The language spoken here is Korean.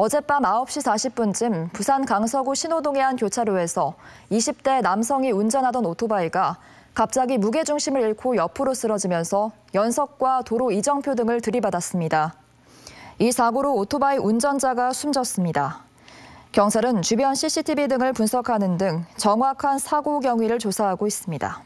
어젯밤 9시 40분쯤 부산 강서구 신호동의 한 교차로에서 20대 남성이 운전하던 오토바이가 갑자기 무게중심을 잃고 옆으로 쓰러지면서 연석과 도로 이정표 등을 들이받았습니다. 이 사고로 오토바이 운전자가 숨졌습니다. 경찰은 주변 CCTV 등을 분석하는 등 정확한 사고 경위를 조사하고 있습니다.